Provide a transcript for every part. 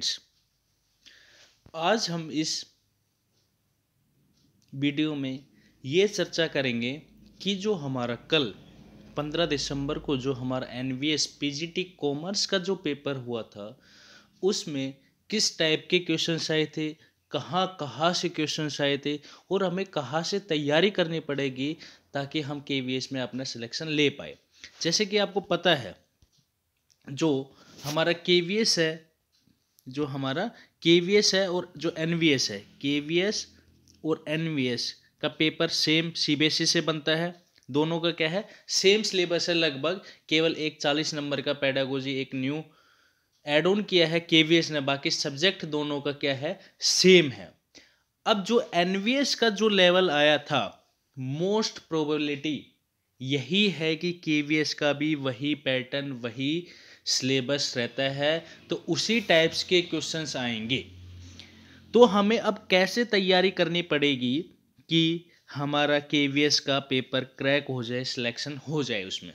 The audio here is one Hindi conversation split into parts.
फ्रेंड्स आज हम इस वीडियो में ये चर्चा करेंगे कि जो हमारा कल 15 दिसंबर को जो हमारा एन वी कॉमर्स का जो पेपर हुआ था उसमें किस टाइप के क्वेश्चन आए थे कहाँ कहाँ से क्वेश्चन आए थे और हमें कहाँ से तैयारी करनी पड़ेगी ताकि हम के में अपना सिलेक्शन ले पाए जैसे कि आपको पता है जो हमारा के है जो हमारा के है और जो एन है के और एन का पेपर सेम सी बी से बनता है दोनों का क्या है सेम सिलेबस है लगभग केवल एक चालीस नंबर का पैडागोजी एक न्यू एड ऑन किया है के ने बाकी सब्जेक्ट दोनों का क्या है सेम है अब जो एन का जो लेवल आया था मोस्ट प्रोबेबिलिटी यही है कि के का भी वही पैटर्न वही सिलेबस रहता है तो उसी टाइप्स के क्वेश्चंस आएंगे तो हमें अब कैसे तैयारी करनी पड़ेगी कि हमारा के का पेपर क्रैक हो जाए सिलेक्शन हो जाए उसमें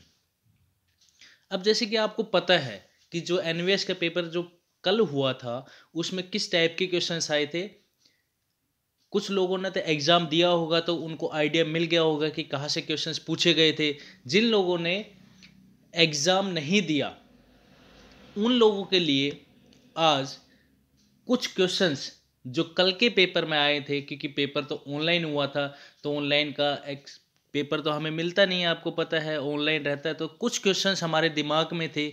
अब जैसे कि आपको पता है कि जो एन का पेपर जो कल हुआ था उसमें किस टाइप के क्वेश्चन आए थे कुछ लोगों ने तो एग्ज़ाम दिया होगा तो उनको आइडिया मिल गया होगा कि कहाँ से क्वेश्चंस पूछे गए थे जिन लोगों ने एग्ज़ाम नहीं दिया उन लोगों के लिए आज कुछ क्वेश्चंस जो कल के पेपर में आए थे क्योंकि पेपर तो ऑनलाइन हुआ था तो ऑनलाइन का एक्स पेपर तो हमें मिलता नहीं है आपको पता है ऑनलाइन रहता है तो कुछ क्वेश्चंस हमारे दिमाग में थे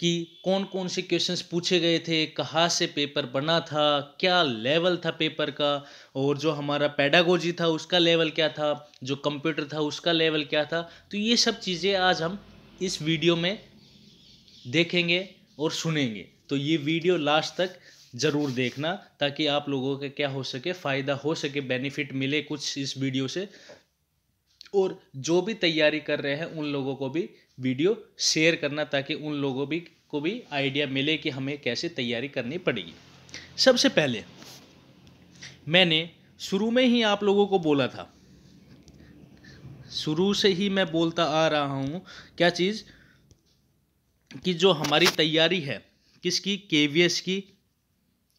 कि कौन कौन से क्वेश्चंस पूछे गए थे कहाँ से पेपर बना था क्या लेवल था पेपर का और जो हमारा पैडागोजी था उसका लेवल क्या था जो कंप्यूटर था उसका लेवल क्या था तो ये सब चीज़ें आज हम इस वीडियो में देखेंगे और सुनेंगे तो ये वीडियो लास्ट तक ज़रूर देखना ताकि आप लोगों का क्या हो सके फ़ायदा हो सके बेनिफिट मिले कुछ इस वीडियो से और जो भी तैयारी कर रहे हैं उन लोगों को भी वीडियो शेयर करना ताकि उन लोगों भी को भी आइडिया मिले कि हमें कैसे तैयारी करनी पड़ेगी सबसे पहले मैंने शुरू में ही आप लोगों को बोला था शुरू से ही मैं बोलता आ रहा हूँ क्या चीज़ कि जो हमारी तैयारी है किसकी के की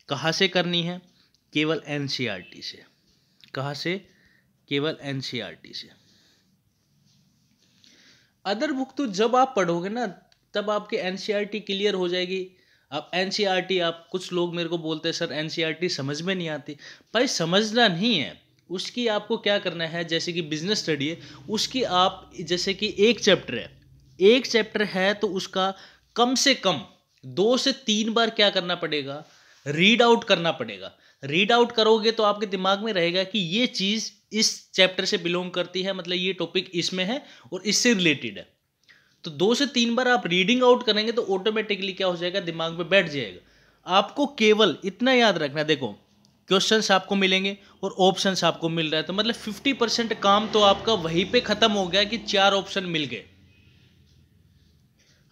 कहाँ से करनी है केवल एन e से कहाँ से केवल एन e से अदर बुक तो जब आप पढ़ोगे ना तब आपके एन क्लियर e हो जाएगी अब एन आप कुछ लोग मेरे को बोलते हैं सर एन समझ में नहीं आती भाई समझना नहीं है उसकी आपको क्या करना है जैसे कि बिजनेस स्टडी है उसकी आप जैसे कि एक चैप्टर है एक चैप्टर है तो उसका कम से कम दो से तीन बार क्या करना पड़ेगा रीड आउट करना पड़ेगा रीड आउट करोगे तो आपके दिमाग में रहेगा कि ये चीज़ इस चैप्टर से बिलोंग करती है मतलब ये टॉपिक इसमें है और इससे रिलेटेड है तो दो से तीन बार आप रीडिंग आउट करेंगे तो ऑटोमेटिकली क्या हो जाएगा दिमाग में बैठ जाएगा आपको केवल इतना याद रखना देखो क्वेश्चन आपको मिलेंगे और ऑप्शन आपको मिल रहा है तो मतलब फिफ्टी परसेंट काम तो आपका वहीं पे ख़त्म हो गया कि चार ऑप्शन मिल गए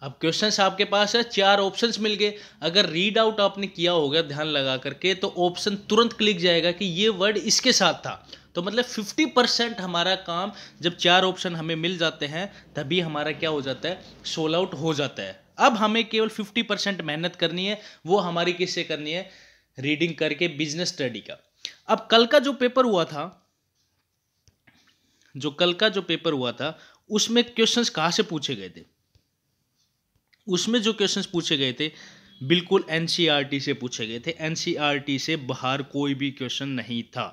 अब क्वेश्चन आपके पास है चार ऑप्शन मिल गए अगर रीड आउट आपने किया होगा ध्यान लगा करके तो ऑप्शन तुरंत क्लिक जाएगा कि ये वर्ड इसके साथ था तो मतलब 50 परसेंट हमारा काम जब चार ऑप्शन हमें मिल जाते हैं तभी हमारा क्या हो जाता है सोल आउट हो जाता है अब हमें केवल 50 परसेंट मेहनत करनी है वो हमारी किससे करनी है रीडिंग करके बिजनेस स्टडी का अब कल का जो पेपर हुआ था जो कल का जो पेपर हुआ था उसमें क्वेश्चंस कहाँ से पूछे गए थे उसमें जो क्वेश्चन पूछे गए थे बिल्कुल एन e से पूछे गए थे एन e से बाहर कोई भी क्वेश्चन नहीं था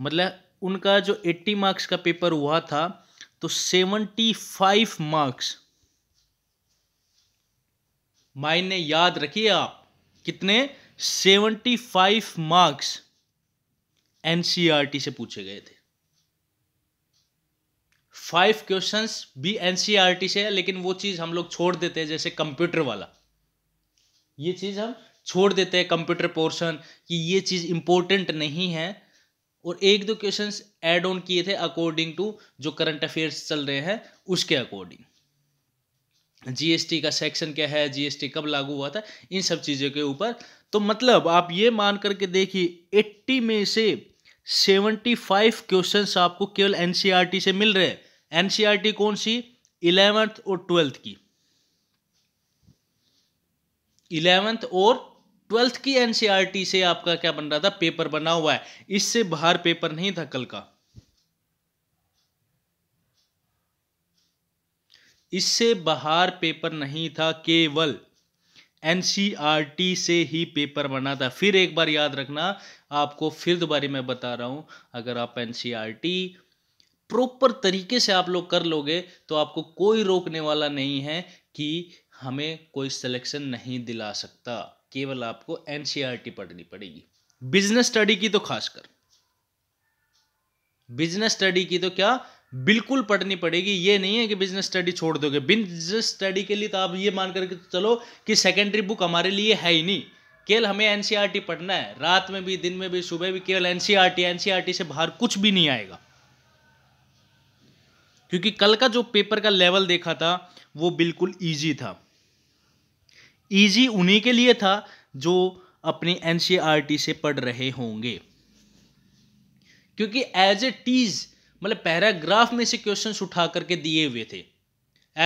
मतलब उनका जो 80 मार्क्स का पेपर हुआ था तो 75 मार्क्स मायने याद रखिए आप कितने 75 मार्क्स एनसीआरटी से पूछे गए थे फाइव क्वेश्चन भी एनसीईआरटी e से है लेकिन वो चीज़ हम लोग छोड़ देते हैं जैसे कंप्यूटर वाला ये चीज़ हम छोड़ देते हैं कंप्यूटर पोर्शन कि ये चीज़ इंपॉर्टेंट नहीं है और एक दो क्वेश्चन एड ऑन किए थे अकॉर्डिंग टू जो करंट अफेयर्स चल रहे हैं उसके अकॉर्डिंग जीएसटी का सेक्शन क्या है जीएसटी कब लागू हुआ था इन सब चीज़ों के ऊपर तो मतलब आप ये मान करके देखिए एट्टी में से फाइव क्वेश्चन आपको केवल एनसीआरटी e से मिल रहे हैं एनसीईआरटी कौन सी इलेवेंथ और ट्वेल्थ की इलेवेंथ और ट्वेल्थ की एनसीईआरटी से आपका क्या बन रहा था पेपर बना हुआ है इससे बाहर पेपर नहीं था कल का इससे बाहर पेपर नहीं था केवल एनसीईआरटी से ही पेपर बना था फिर एक बार याद रखना आपको फिर दोबारा मैं बता रहा हूं अगर आप एनसीईआरटी प्रॉपर तरीके से आप लोग कर लोगे तो आपको कोई रोकने वाला नहीं है कि हमें कोई सिलेक्शन नहीं दिला सकता केवल आपको एनसीईआरटी e पढ़नी पड़ेगी बिजनेस स्टडी की तो खासकर बिजनेस स्टडी की तो क्या बिल्कुल पढ़नी पड़ेगी ये नहीं है कि बिजनेस स्टडी छोड़ दोगे बिजनेस स्टडी के लिए तो आप ये मान करके चलो कि सेकेंडरी बुक हमारे लिए है ही नहीं केवल हमें एनसीआरटी e पढ़ना है रात में भी दिन में भी सुबह भी केवल एनसीआरटी एनसीआरटी e से बाहर कुछ भी नहीं आएगा क्योंकि कल का जो पेपर का लेवल देखा था वो बिल्कुल ईजी था ईजी उन्हीं के लिए था जो अपने एन e से पढ़ रहे होंगे क्योंकि एज ए टीज मतलब पैराग्राफ में से क्वेश्चंस उठा करके दिए हुए थे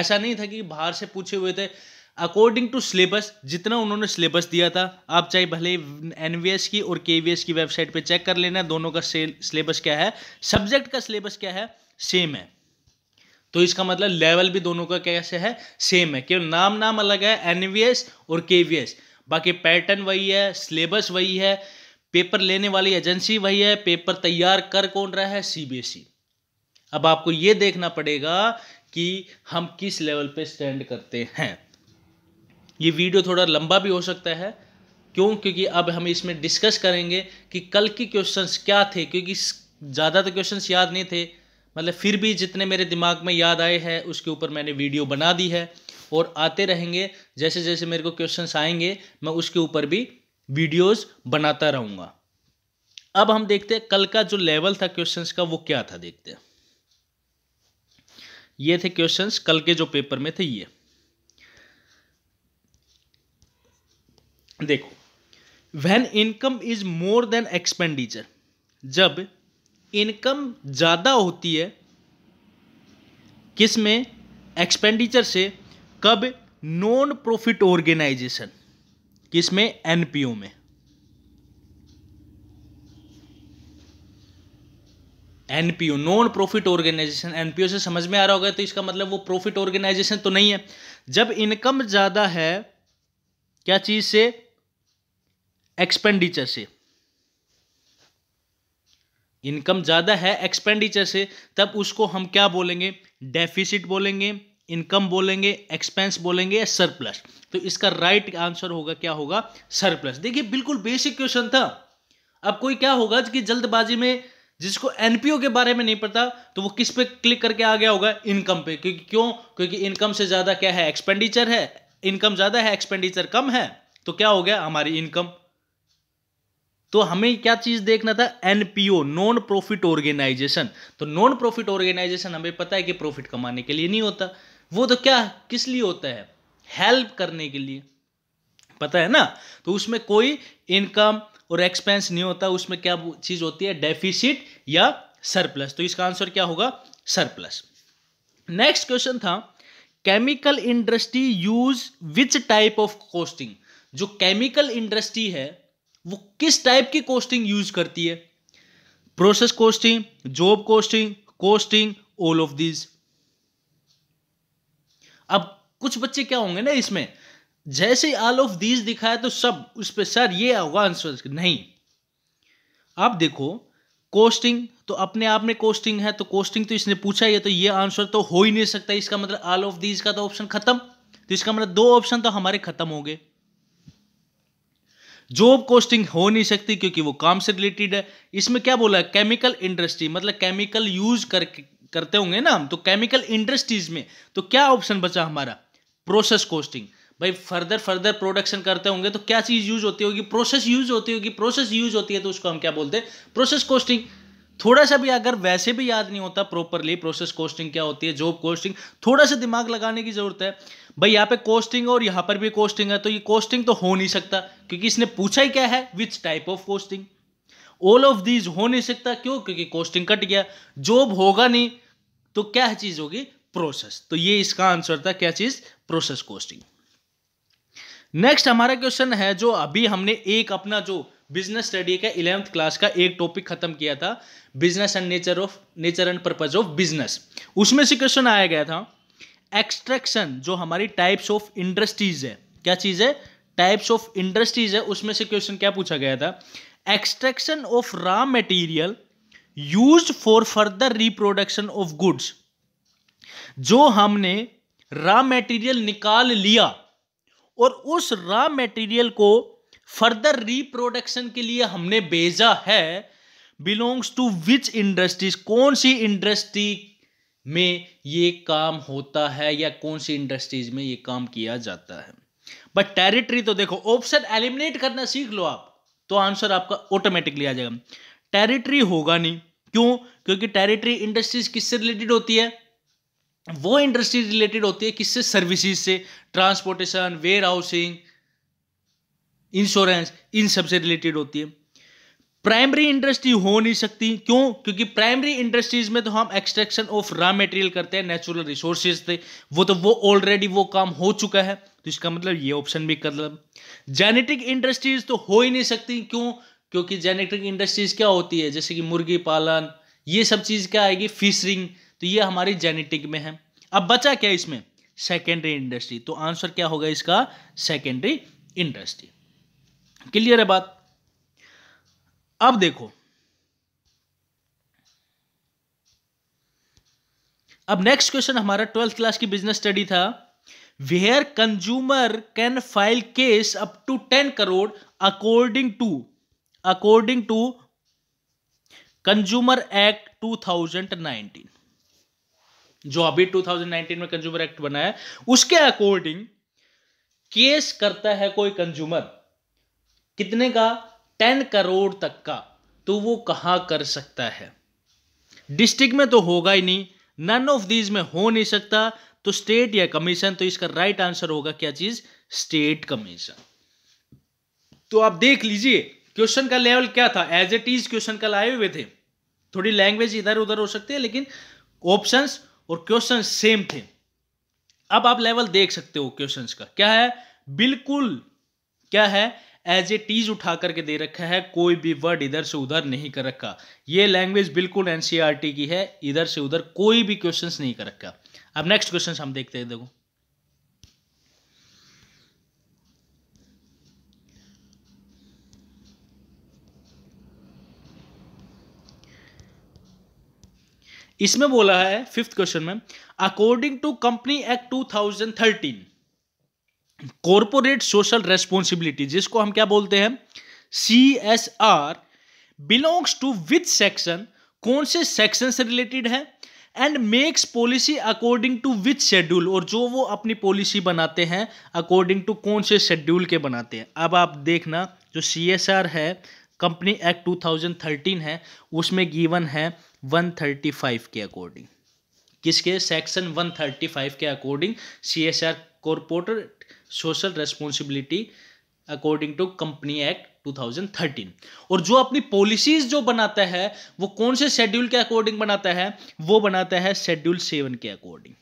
ऐसा नहीं था कि बाहर से पूछे हुए थे अकॉर्डिंग टू सिलेबस जितना उन्होंने सिलेबस दिया था आप चाहे भले एन की और के की वेबसाइट पे चेक कर लेना दोनों का सिलेबस क्या है सब्जेक्ट का सिलेबस क्या है सेम है तो इसका मतलब लेवल भी दोनों का कैसे है सेम है केवल नाम नाम अलग है एनवीएस और केवीएस बाकी पैटर्न वही है सिलेबस वही है पेपर लेने वाली एजेंसी वही है पेपर तैयार कर कौन रहा है सीबीएसई e। अब आपको यह देखना पड़ेगा कि हम किस लेवल पे स्टैंड करते हैं ये वीडियो थोड़ा लंबा भी हो सकता है क्यों क्योंकि अब हम इसमें डिस्कस करेंगे कि कल की क्वेश्चंस क्या थे क्योंकि ज़्यादातर क्वेश्चंस याद नहीं थे मतलब फिर भी जितने मेरे दिमाग में याद आए हैं उसके ऊपर मैंने वीडियो बना दी है और आते रहेंगे जैसे जैसे मेरे को क्वेश्चंस आएंगे मैं उसके ऊपर भी वीडियोस बनाता रहूँगा अब हम देखते हैं कल का जो लेवल था क्वेश्चंस का वो क्या था देखते हैं ये थे क्वेश्चंस कल के जो पेपर में थे ये देखो when income is more than expenditure जब इनकम ज़्यादा होती है किस में एक्सपेंडिचर से कब नॉन प्रॉफिट ऑर्गेनाइजेशन किस में एनपीओ में NPO non profit organisation NPO से समझ में आ रहा होगा तो इसका मतलब वो प्रॉफिट ऑर्गेनाइजेशन तो नहीं है जब इनकम ज़्यादा है क्या चीज़ से एक्सपेंडिचर से इनकम ज़्यादा है एक्सपेंडिचर से तब उसको हम क्या बोलेंगे डेफिसिट बोलेंगे इनकम बोलेंगे एक्सपेंस बोलेंगे या सरप्लस तो इसका राइट right आंसर होगा क्या होगा सरप्लस देखिए बिल्कुल बेसिक क्वेश्चन था अब कोई क्या होगा कि जल्दबाजी में जिसको एनपीओ के बारे में नहीं पता तो वो किस पे क्लिक करके आ गया होगा इनकम पे क्योंकि क्यों क्योंकि इनकम से ज़्यादा क्या है एक्सपेंडिचर है इनकम ज़्यादा है एक्सपेंडिचर कम है तो क्या हो गया हमारी इनकम तो हमें क्या चीज देखना था एनपीओ नॉन प्रॉफिट ऑर्गेनाइजेशन तो नॉन प्रॉफिट ऑर्गेनाइजेशन हमें पता है कि प्रॉफिट कमाने के लिए नहीं होता वो तो क्या किस लिए होता है हेल्प करने के लिए पता है ना तो उसमें कोई इनकम और एक्सपेंस नहीं होता उसमें क्या चीज होती है डेफिसिट या सरप्लस तो इसका आंसर क्या होगा सरप्लस नेक्स्ट क्वेश्चन था chemical industry use which type of costing जो केमिकल इंडस्ट्री है वो किस टाइप की कोस्टिंग यूज करती है process costing job costing costing all of these अब कुछ बच्चे क्या होंगे ना इसमें जैसे ऑल ऑफ दीज दिखाया तो सब उस पर सर ये होगा आंसर नहीं आप देखो कोस्टिंग तो अपने आप में कोस्टिंग है तो कोस्टिंग तो इसने पूछा ही है तो ये आंसर तो हो ही नहीं सकता इसका मतलब ऑल ऑफ दीज का तो ऑप्शन खत्म तो इसका मतलब दो ऑप्शन तो हमारे खत्म हो गए जॉब कोस्टिंग हो नहीं सकती क्योंकि वो काम से रिलेटेड है इसमें क्या बोला है केमिकल इंडस्ट्री मतलब केमिकल यूज कर, करते होंगे ना हम तो केमिकल इंडस्ट्रीज में तो क्या ऑप्शन बचा हमारा प्रोसेस कोस्टिंग भाई फर्दर फर्दर प्रोडक्शन करते होंगे तो क्या चीज़ यूज होती होगी प्रोसेस यूज होती होगी प्रोसेस यूज होती है तो उसको हम क्या बोलते हैं प्रोसेस कोस्टिंग थोड़ा सा भी अगर वैसे भी याद नहीं होता प्रॉपरली प्रोसेस कोस्टिंग क्या होती है जॉब कोस्टिंग थोड़ा सा दिमाग लगाने की जरूरत है भाई यहाँ पे कोस्टिंग और यहाँ पर भी कोस्टिंग है तो ये कोस्टिंग तो हो नहीं सकता क्योंकि इसने पूछा ही क्या है which type of costing all of these हो नहीं सकता क्यों क्योंकि कोस्टिंग कट गया जॉब होगा नहीं तो क्या चीज़ होगी प्रोसेस तो ये इसका आंसर था क्या चीज़ प्रोसेस कोस्टिंग नेक्स्ट हमारा क्वेश्चन है जो अभी हमने एक अपना जो बिजनेस स्टडी का इलेवंथ क्लास का एक टॉपिक खत्म किया था business and nature of nature and purpose of business उसमें से क्वेश्चन आया गया था एक्सट्रैक्शन जो हमारी टाइप्स ऑफ इंडस्ट्रीज है क्या चीज़ है टाइप्स ऑफ इंडस्ट्रीज है उसमें से क्वेश्चन क्या पूछा गया था extraction of raw material use for further reproduction of goods जो हमने रॉ मटेरियल निकाल लिया और उस रॉ मटेरियल को फर्दर रिप्रोडक्शन के लिए हमने भेजा है बिलोंग्स टू विच इंडस्ट्रीज कौन सी इंडस्ट्री में ये काम होता है या कौन सी इंडस्ट्रीज में ये काम किया जाता है बट टेरिटरी तो देखो ऑप्शन एलिमिनेट करना सीख लो आप तो आंसर आपका ऑटोमेटिकली आ जाएगा टेरिटरी होगा नहीं क्यों क्योंकि टेरिटरी इंडस्ट्रीज किससे रिलेटेड होती है वो इंडस्ट्रीज रिलेटेड होती है किससे सर्विसेज से ट्रांसपोर्टेशन वेयर हाउसिंग इंश्योरेंस इन सबसे रिलेटेड होती है प्राइमरी इंडस्ट्री हो नहीं सकती क्यों क्योंकि प्राइमरी इंडस्ट्रीज में तो हम एक्सट्रैक्शन ऑफ रॉ मटेरियल करते हैं नेचुरल रिसोर्सेज से वो तो वो ऑलरेडी वो काम हो चुका है तो इसका मतलब ये ऑप्शन भी लो जेनेटिक इंडस्ट्रीज तो हो ही नहीं सकती क्यों क्योंकि जेनेटिक इंडस्ट्रीज क्या होती है जैसे कि मुर्गी पालन ये सब चीज़ क्या आएगी फिशरिंग तो ये हमारी जेनेटिक में है अब बचा क्या इसमें सेकेंडरी इंडस्ट्री तो आंसर क्या होगा इसका सेकेंडरी इंडस्ट्री क्लियर है बात अब देखो अब नेक्स्ट क्वेश्चन हमारा ट्वेल्थ क्लास की बिजनेस स्टडी था where consumer can file case up to ten crore according to according to consumer act 2019 जो अभी 2019 में कंज्यूमर एक्ट बना है उसके अकॉर्डिंग केस करता है कोई कंज्यूमर कितने का टेन करोड़ तक का तो वो कहाँ कर सकता है डिस्ट्रिक्ट में तो होगा ही नहीं नन ऑफ दीज में हो नहीं सकता तो स्टेट या कमीशन तो इसका राइट आंसर होगा क्या चीज स्टेट कमीशन तो आप देख लीजिए क्वेश्चन का लेवल क्या था एज इट इज क्वेश्चन कल आए हुए थे थोड़ी लैंग्वेज इधर उधर हो सकती है लेकिन ऑप्शंस और क्वेश्चन सेम थे अब आप लेवल देख सकते हो क्वेश्चंस का क्या है बिल्कुल क्या है एज ए टीज उठा करके दे रखा है कोई भी वर्ड इधर से उधर नहीं कर रखा ये लैंग्वेज बिल्कुल एन e की है इधर से उधर कोई भी क्वेश्चन नहीं कर रखा अब नेक्स्ट क्वेश्चन हम देखते हैं देखो इसमें बोला है फिफ्थ क्वेश्चन में according to company act 2013 corporate social responsibility जिसको हम क्या बोलते हैं C S R belongs to with section कौन से सेक्शन से रिलेटेड है and makes policy according to which schedule और जो वो अपनी पॉलिसी बनाते हैं अकॉर्डिंग टू कौन से शेड्यूल के बनाते हैं अब आप देखना जो सी एस आर है company act two thousand thirteen है उसमें गिवन है वन थर्टी फाइव के अकॉर्डिंग किसके सेक्शन वन थर्टी फाइव के according C S R corporate social responsibility according to company act 2013 और जो अपनी पॉलिसीज जो बनाता है वो कौन से शेड्यूल के अकॉर्डिंग बनाता है वो बनाता है शेड्यूल सेवन के अकॉर्डिंग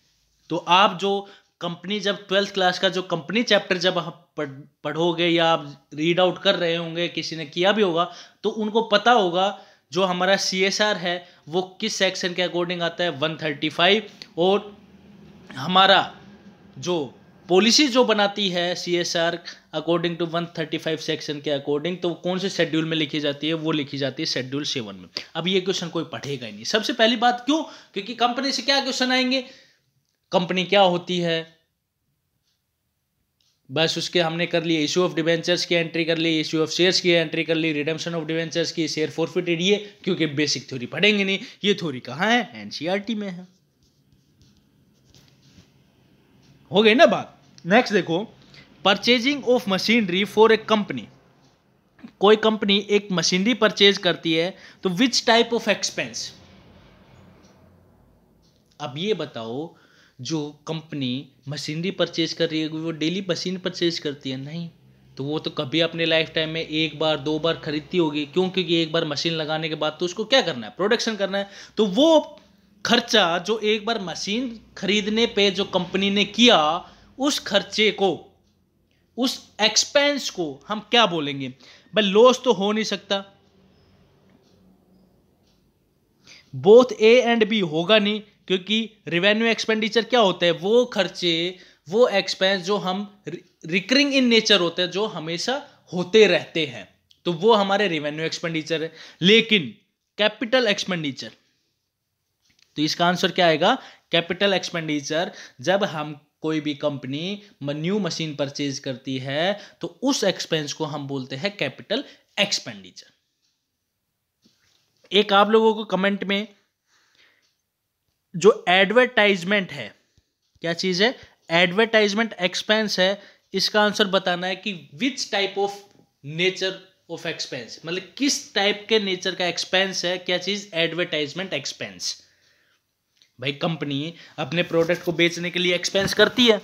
तो आप जो कंपनी जब ट्वेल्थ क्लास का जो कंपनी चैप्टर जब आप पढ़ोगे या आप रीड आउट कर रहे होंगे किसी ने किया भी होगा तो उनको पता होगा जो हमारा सी है वो किस सेक्शन के अकॉर्डिंग आता है 135 और हमारा जो पॉलिसी जो बनाती है C S R according to one thirty five section के अकॉर्डिंग तो कौन से शेड्यूल में लिखी जाती है वो लिखी जाती है शेड्यूल सेवन में अब ये क्वेश्चन कोई पढ़ेगा ही नहीं सबसे पहली बात क्यों क्योंकि कंपनी से क्या क्वेश्चन आएंगे कंपनी क्या होती है बस उसके हमने कर लिए इश्यू ऑफ डिवेंचर्स की एंट्री कर ली इश्यू ऑफ शेयर्स की एंट्री कर ली रिडेम्पशन ऑफ डिवेंचर्स की शेयर फोरफिटेड ये क्योंकि बेसिक थ्योरी पढ़ेंगे नहीं ये थ्योरी कहाँ है एनसीईआरटी में है हो गई ना बात नेक्स्ट देखो purchasing of machinery for a company कोई कंपनी एक मशीनरी परचेज करती है तो विच टाइप ऑफ एक्सपेंस अब ये बताओ जो कंपनी मशीनरी परचेज कर रही है वो डेली मशीन परचेज करती है नहीं तो वो तो कभी अपने लाइफ टाइम में एक बार दो बार खरीदती होगी क्यों क्योंकि एक बार मशीन लगाने के बाद तो उसको क्या करना है प्रोडक्शन करना है तो वो खर्चा जो एक बार मशीन खरीदने पे जो कंपनी ने किया उस खर्चे को उस एक्सपेंस को हम क्या बोलेंगे भाई लॉस तो हो नहीं सकता बोथ ए एंड बी होगा नहीं क्योंकि रिवेन्यू एक्सपेंडिचर क्या होता है वो खर्चे वो एक्सपेंस जो हम रिकरिंग इन नेचर होते हैं जो हमेशा होते रहते हैं तो वो हमारे रिवेन्यू एक्सपेंडिचर है लेकिन कैपिटल एक्सपेंडिचर तो इसका आंसर क्या आएगा कैपिटल एक्सपेंडिचर जब हम कोई भी कंपनी न्यू मशीन परचेज करती है तो उस एक्सपेंस को हम बोलते हैं कैपिटल एक्सपेंडिचर एक आप लोगों को कमेंट में जो एडवर्टाइजमेंट है क्या चीज है एडवर्टाइजमेंट एक्सपेंस है इसका आंसर बताना है कि which type of nature of expense मतलब किस टाइप के नेचर का एक्सपेंस है क्या चीज एडवर्टाइजमेंट एक्सपेंस भाई कंपनी अपने प्रोडक्ट को बेचने के लिए एक्सपेंस करती है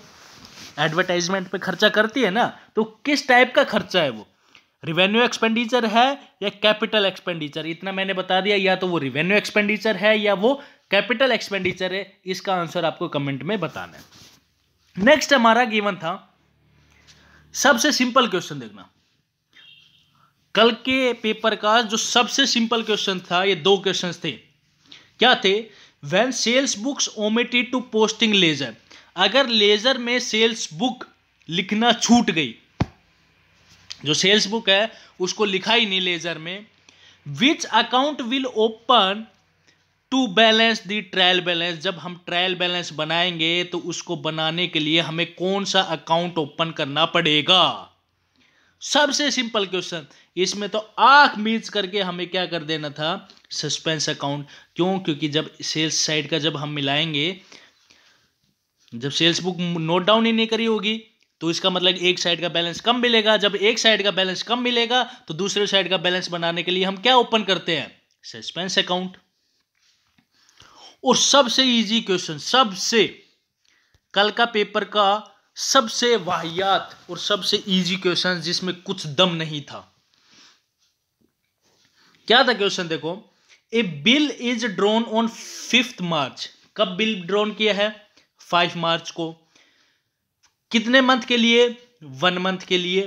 एडवर्टाइजमेंट पे खर्चा करती है ना तो किस टाइप का खर्चा है वो रिवेन्यू एक्सपेंडिचर है या कैपिटल एक्सपेंडिचर इतना मैंने बता दिया या तो वो रिवेन्यू एक्सपेंडिचर है या वो कैपिटल एक्सपेंडिचर है इसका आंसर आपको कमेंट में बताना है नेक्स्ट हमारा गिवन था सबसे सिंपल क्वेश्चन देखना कल के पेपर का जो सबसे सिंपल क्वेश्चन था ये दो क्वेश्चंस थे क्या थे when sales books omitted to posting ledger अगर लेजर में सेल्स बुक लिखना छूट गई जो सेल्स बुक है उसको लिखा ही नहीं लेजर में which account will open to balance the trial balance जब हम ट्रायल बैलेंस बनाएंगे तो उसको बनाने के लिए हमें कौन सा अकाउंट ओपन करना पड़ेगा सबसे सिंपल क्वेश्चन इसमें तो आंख मीच करके हमें क्या कर देना था सस्पेंस अकाउंट क्यों क्योंकि जब सेल्स साइड का जब हम मिलाएंगे जब सेल्स बुक नोट डाउन ही नहीं करी होगी तो इसका मतलब एक साइड का बैलेंस कम मिलेगा जब एक साइड का बैलेंस कम मिलेगा तो दूसरे साइड का बैलेंस बनाने के लिए हम क्या ओपन करते हैं सस्पेंस अकाउंट और सबसे इजी क्वेश्चन सबसे कल का पेपर का सबसे वाहियात और सबसे इजी क्वेश्चन जिसमें कुछ दम नहीं था क्या था क्वेश्चन देखो a bill is drawn on fifth March कब बिल ड्रोन किया है फाइव मार्च को कितने मंथ के लिए वन मंथ के लिए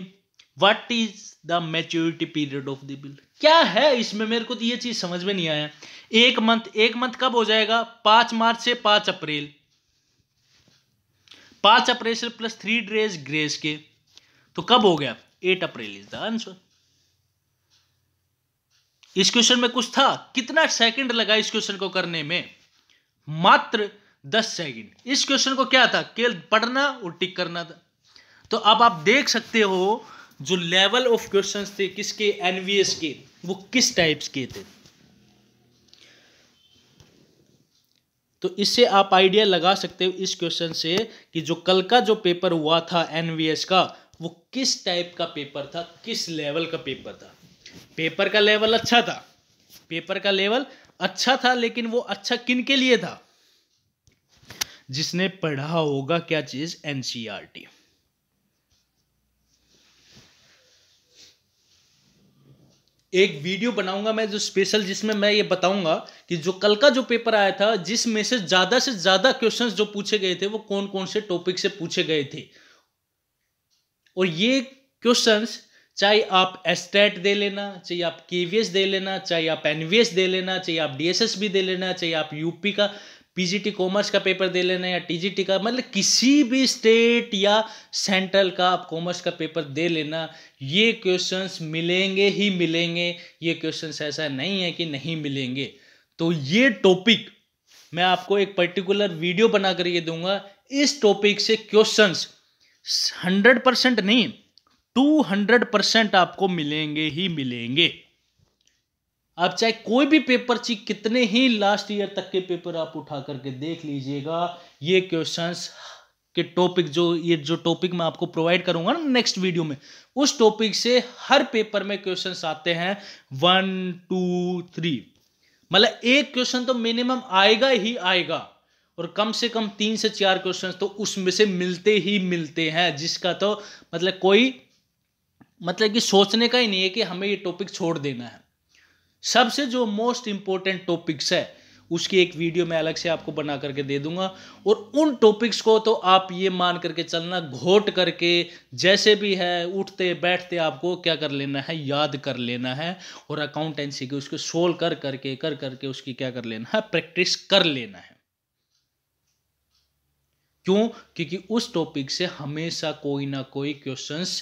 what is the maturity period of the bill क्या है इसमें मेरे को तो ये चीज समझ में नहीं आया एक मंथ एक मंथ कब हो जाएगा पांच मार्च से पांच अप्रैल पांच अप्रैल से प्लस थ्री डेज ग्रेस के तो कब हो गया eight April is the answer इस क्वेश्चन में कुछ था कितना सेकंड लगा इस क्वेश्चन को करने में मात्र दस सेकंड इस क्वेश्चन को क्या था केवल पढ़ना और टिक करना था तो अब आप देख सकते हो जो लेवल ऑफ क्वेश्चंस थे किसके एनवीएस के वो किस टाइप्स के थे तो इससे आप आइडिया लगा सकते हो इस क्वेश्चन से कि जो कल का जो पेपर हुआ था एनवीएस का वो किस टाइप का पेपर था किस लेवल का पेपर था पेपर का लेवल अच्छा था पेपर का लेवल अच्छा था लेकिन वो अच्छा किन के लिए था जिसने पढ़ा होगा क्या चीज एनसीईआरटी e एक वीडियो बनाऊंगा मैं जो स्पेशल जिसमें मैं ये बताऊंगा कि जो कल का जो पेपर आया था जिसमें से ज्यादा से ज्यादा क्वेश्चंस जो पूछे गए थे वो कौन कौन से टॉपिक से पूछे गए थे और ये क्वेश्चंस चाहे आप एस्टेट दे लेना चाहे आप के दे लेना चाहे आप एन दे लेना चाहे आप डीएसएस भी दे लेना चाहे आप यूपी का पीजीटी कॉमर्स का पेपर दे लेना या टीजीटी का मतलब किसी भी स्टेट या सेंट्रल का आप कॉमर्स का पेपर दे लेना ये क्वेश्चंस मिलेंगे ही मिलेंगे ये क्वेश्चंस ऐसा नहीं है कि नहीं मिलेंगे तो ये टॉपिक मैं आपको एक पर्टिकुलर वीडियो बनाकर ये दूंगा इस टॉपिक से क्वेश्चंस हंड्रेड परसेंट नहीं 200 परसेंट आपको मिलेंगे ही मिलेंगे आप चाहे कोई भी पेपर ची कितने ही लास्ट ईयर तक के पेपर आप उठा करके देख लीजिएगा ये क्वेश्चंस के टॉपिक जो ये जो टॉपिक मैं आपको प्रोवाइड करूंगा ना नेक्स्ट वीडियो में उस टॉपिक से हर पेपर में क्वेश्चंस आते हैं वन टू थ्री मतलब एक क्वेश्चन तो मिनिमम आएगा ही आएगा और कम से कम तीन से चार क्वेश्चंस तो उसमें से मिलते ही मिलते हैं जिसका तो मतलब कोई मतलब कि सोचने का ही नहीं है कि हमें ये टॉपिक छोड़ देना है सबसे जो मोस्ट इंपॉर्टेंट टॉपिक्स है उसकी एक वीडियो मैं अलग से आपको बना करके दे दूंगा और उन टॉपिक्स को तो आप ये मान करके चलना घोट करके जैसे भी है उठते बैठते आपको क्या कर लेना है याद कर लेना है और अकाउंटेंसी की उसको सोल्व कर करके कर करके उसकी क्या कर लेना है प्रैक्टिस कर लेना है क्यों क्योंकि उस टॉपिक से हमेशा कोई ना कोई क्वेश्चंस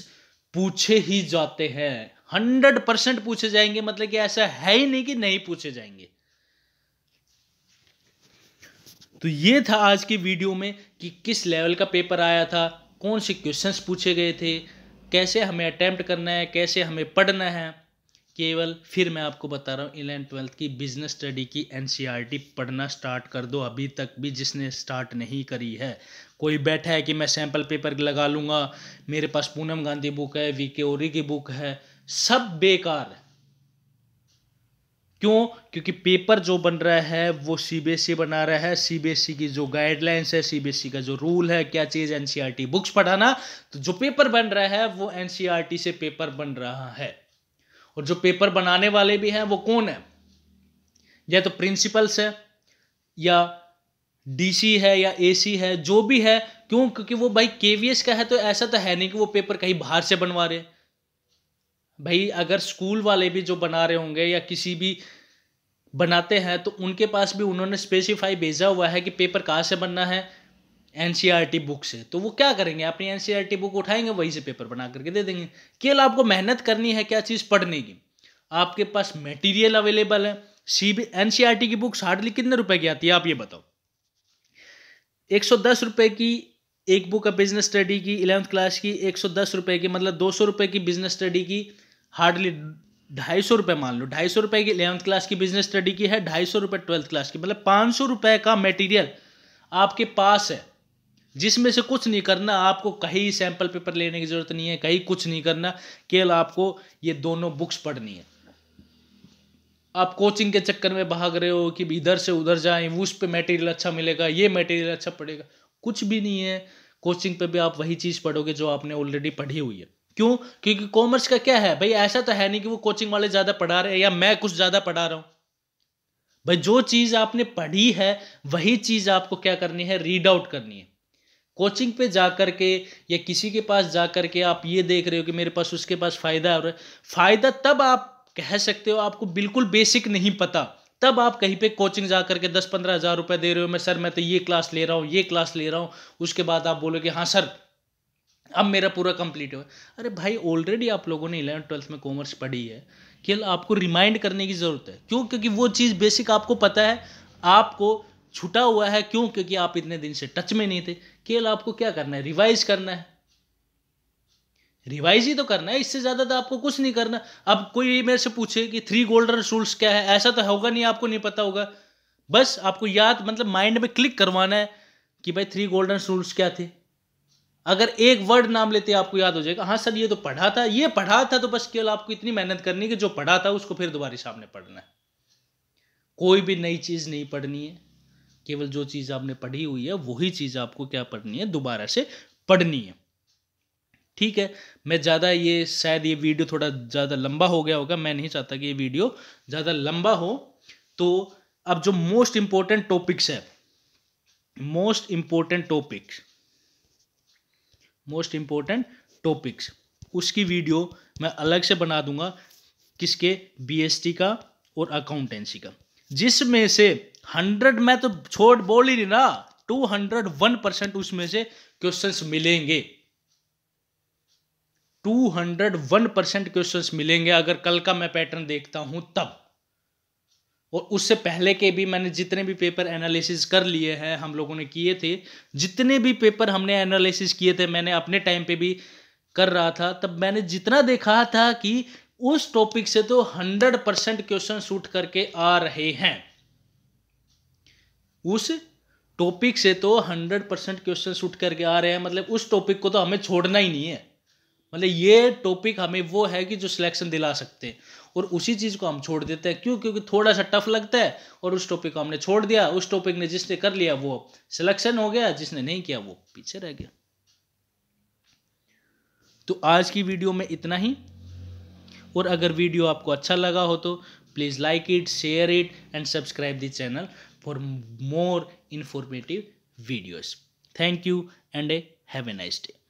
पूछे ही जाते हैं हंड्रेड परसेंट पूछे जाएंगे मतलब कि ऐसा है ही नहीं कि नहीं पूछे जाएंगे तो ये था आज की वीडियो में कि किस लेवल का पेपर आया था कौन से क्वेश्चंस पूछे गए थे कैसे हमें अटैम्प्ट करना है कैसे हमें पढ़ना है केवल फिर मैं आपको बता रहा हूँ इलेवन ट्वेल्थ की बिजनेस स्टडी की एन e पढ़ना स्टार्ट कर दो अभी तक भी जिसने स्टार्ट नहीं करी है कोई बैठा है कि मैं सैम्पल पेपर लगा लूँगा मेरे पास पूनम गांधी बुक है वी के ओरी की बुक है सब बेकार क्यों क्योंकि पेपर जो बन रहा है वो सीबीएसई e बना रहा है सीबीएसई e की जो गाइडलाइंस है सीबीएसई का जो रूल है क्या चीज़ एनसीईआरटी बुक्स पढ़ाना तो जो पेपर बन रहा है वो एनसीईआरटी से पेपर बन रहा है और जो पेपर बनाने वाले भी हैं वो कौन तो है या तो प्रिंसिपल्स है या डीसी है या एसी है जो भी है क्यों क्योंकि वो भाई केवीएस का है तो ऐसा तो है नहीं कि वो पेपर कहीं बाहर से बनवा रहे भाई अगर स्कूल वाले भी जो बना रहे होंगे या किसी भी बनाते हैं तो उनके पास भी उन्होंने स्पेसिफाई भेजा हुआ है कि पेपर कहाँ से बनना है एन बुक से तो वो क्या करेंगे अपनी एन बुक उठाएंगे वहीं से पेपर बना करके दे देंगे केवल आपको मेहनत करनी है क्या चीज़ पढ़ने की आपके पास मटेरियल अवेलेबल है सी बी एन की बुक्स हार्डली कितने रुपए की आती है आप ये बताओ एक सौ दस रुपए की एक बुक है बिजनेस स्टडी की इलेवंथ क्लास की एक सौ दस रुपए की मतलब दो सौ रुपए की बिजनेस स्टडी की हार्डली ढाई सौ रुपए मान लो ढाई सौ रुपए की इलेवंथ क्लास की बिजनेस स्टडी की है ढाई सौ रुपए ट्वेल्थ क्लास की मतलब पांच सौ रुपए का मेटीरियल आपके पास है जिसमें से कुछ नहीं करना आपको कहीं सैंपल पेपर लेने की ज़रूरत नहीं है कहीं कुछ नहीं करना केवल आपको ये दोनों बुक्स पढ़नी है आप कोचिंग के चक्कर में भाग रहे हो कि इधर से उधर जाएं उस पे मटेरियल अच्छा मिलेगा ये मटेरियल अच्छा पड़ेगा कुछ भी नहीं है कोचिंग पे भी आप वही चीज़ पढ़ोगे जो आपने ऑलरेडी पढ़ी हुई है क्यों क्योंकि कॉमर्स का क्या है भाई ऐसा तो है नहीं कि वो कोचिंग वाले ज़्यादा पढ़ा रहे हैं या मैं कुछ ज़्यादा पढ़ा रहा हूँ भाई जो चीज़ आपने पढ़ी है वही चीज़ आपको क्या करनी है रीड आउट करनी है कोचिंग पे जा कर के या किसी के पास जा कर के आप ये देख रहे हो कि मेरे पास उसके पास फ़ायदा हो रहा है फ़ायदा तब आप कह सकते हो आपको बिल्कुल बेसिक नहीं पता तब आप कहीं पे कोचिंग जा करके दस पंद्रह हज़ार रुपये दे रहे हो मैं सर मैं तो ये क्लास ले रहा हूँ ये क्लास ले रहा हूँ उसके बाद आप बोलोगे हाँ सर अब मेरा पूरा कंप्लीट हो अरे भाई ऑलरेडी आप लोगों ने इलेवन ट्वेल्थ में कॉमर्स पढ़ी है केवल आपको रिमाइंड करने की ज़रूरत है क्यों क्योंकि वो चीज़ बेसिक आपको पता है आपको छुटा हुआ है क्यों क्योंकि आप इतने दिन से टच में नहीं थे केवल आपको क्या करना है रिवाइज करना है रिवाइज ही तो करना है इससे ज़्यादा तो आपको कुछ नहीं करना अब कोई मेरे से पूछे कि थ्री गोल्डन रूल्स क्या है ऐसा तो होगा नहीं आपको नहीं पता होगा बस आपको याद मतलब माइंड में क्लिक करवाना है कि भाई थ्री गोल्डन रूल्स क्या थे अगर एक वर्ड नाम लेते आपको याद हो जाएगा हाँ सर ये तो पढ़ा था ये पढ़ा था तो बस केवल आपको इतनी मेहनत करनी कि जो पढ़ा था उसको फिर दोबारा सामने पढ़ना है कोई भी नई चीज़ नहीं पढ़नी है केवल जो चीज़ आपने पढ़ी हुई है वही चीज़ आपको क्या पढ़नी है दोबारा से पढ़नी है ठीक है मैं ज़्यादा ये शायद ये वीडियो थोड़ा ज़्यादा लंबा हो गया होगा मैं नहीं चाहता कि ये वीडियो ज़्यादा लंबा हो तो अब जो मोस्ट इंपॉर्टेंट टॉपिक्स है most important topics most important topics उसकी वीडियो मैं अलग से बना दूंगा किसके बीएसटी का और अकाउंटेंसी का जिसमें से हंड्रेड में तो छोड़ बोल ही नहीं ना टू हंड्रेड वन परसेंट उसमें से क्वेश्चंस मिलेंगे two hundred one percent question मिलेंगे अगर कल का मैं पैटर्न देखता हूं तब और उससे पहले के भी मैंने जितने भी पेपर एनालिसिस कर लिए हैं हम लोगों ने किए थे जितने भी पेपर हमने एनालिसिस किए थे मैंने अपने टाइम पे भी कर रहा था तब मैंने जितना देखा था कि उस टॉपिक से तो हंड्रेड परसेंट क्वेश्चन शूट करके आ रहे हैं उस टॉपिक से तो हंड्रेड परसेंट क्वेश्चन उठ करके आ रहे हैं मतलब उस टॉपिक को तो हमें छोड़ना ही नहीं है मतलब ये टॉपिक हमें वो है कि जो सिलेक्शन दिला सकते हैं और उसी चीज़ को हम छोड़ देते हैं क्यों क्योंकि थोड़ा सा टफ लगता है और उस टॉपिक को हमने छोड़ दिया उस टॉपिक ने जिसने कर लिया वो सिलेक्शन हो गया जिसने नहीं किया वो पीछे रह गया तो आज की वीडियो में इतना ही और अगर वीडियो आपको अच्छा लगा हो तो please like it share it and subscribe the channel for more informative videos. Thank you and have a nice day.